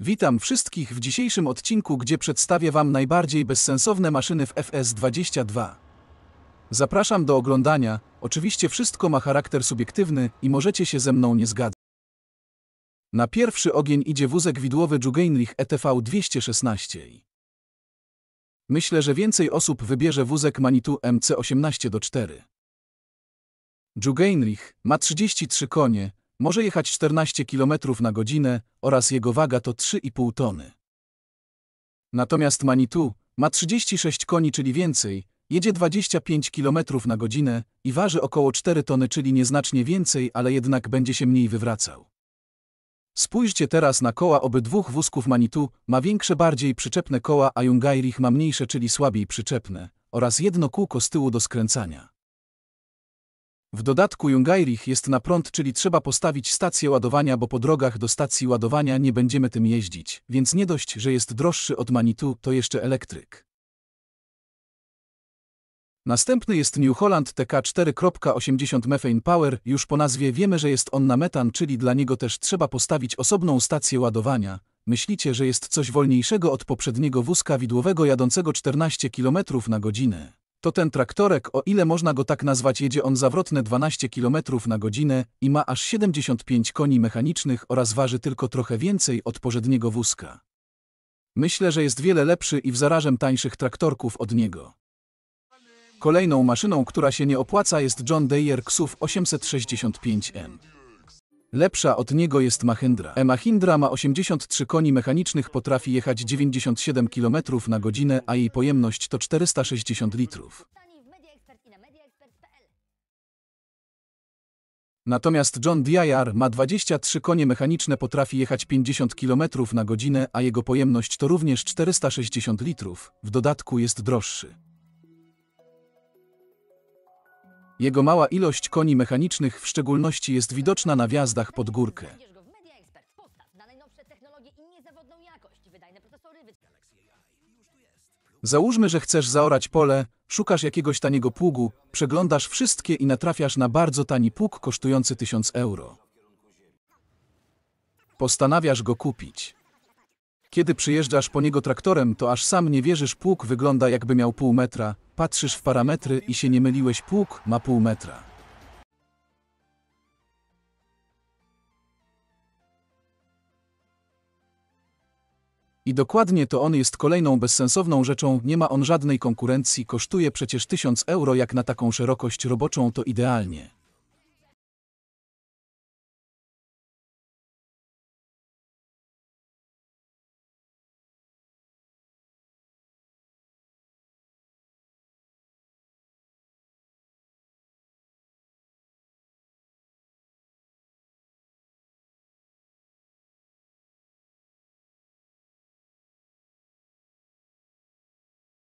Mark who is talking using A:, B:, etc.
A: Witam wszystkich w dzisiejszym odcinku, gdzie przedstawię Wam najbardziej bezsensowne maszyny w FS22. Zapraszam do oglądania, oczywiście wszystko ma charakter subiektywny i możecie się ze mną nie zgadzać. Na pierwszy ogień idzie wózek widłowy Jugendlich ETV 216. Myślę, że więcej osób wybierze wózek Manitou MC 18 do 4. Jugendlich ma 33 konie, może jechać 14 km na godzinę oraz jego waga to 3,5 tony. Natomiast Manitou ma 36 koni, czyli więcej, jedzie 25 km na godzinę i waży około 4 tony, czyli nieznacznie więcej, ale jednak będzie się mniej wywracał. Spójrzcie teraz na koła obydwóch wózków Manitou, ma większe bardziej przyczepne koła, a Jungairich ma mniejsze, czyli słabiej przyczepne, oraz jedno kółko z tyłu do skręcania. W dodatku Jungairich jest na prąd, czyli trzeba postawić stację ładowania, bo po drogach do stacji ładowania nie będziemy tym jeździć, więc nie dość, że jest droższy od Manitu, to jeszcze elektryk. Następny jest New Holland TK4.80 Methane Power, już po nazwie wiemy, że jest on na metan, czyli dla niego też trzeba postawić osobną stację ładowania. Myślicie, że jest coś wolniejszego od poprzedniego wózka widłowego jadącego 14 km na godzinę to ten traktorek, o ile można go tak nazwać, jedzie on zawrotne 12 km na godzinę i ma aż 75 koni mechanicznych oraz waży tylko trochę więcej od porzedniego wózka. Myślę, że jest wiele lepszy i w zarażem tańszych traktorków od niego. Kolejną maszyną, która się nie opłaca jest John Deere XUV 865M. Lepsza od niego jest Mahindra. E Mahindra ma 83 koni mechanicznych, potrafi jechać 97 km na godzinę, a jej pojemność to 460 litrów. Natomiast John Deere ma 23 konie mechaniczne, potrafi jechać 50 km na godzinę, a jego pojemność to również 460 litrów, w dodatku jest droższy. Jego mała ilość koni mechanicznych w szczególności jest widoczna na wjazdach pod górkę. Załóżmy, że chcesz zaorać pole, szukasz jakiegoś taniego pługu, przeglądasz wszystkie i natrafiasz na bardzo tani pług kosztujący 1000 euro. Postanawiasz go kupić. Kiedy przyjeżdżasz po niego traktorem, to aż sam nie wierzysz, pług wygląda jakby miał pół metra, Patrzysz w parametry i się nie myliłeś, pług ma pół metra. I dokładnie to on jest kolejną bezsensowną rzeczą, nie ma on żadnej konkurencji, kosztuje przecież 1000 euro, jak na taką szerokość roboczą to idealnie.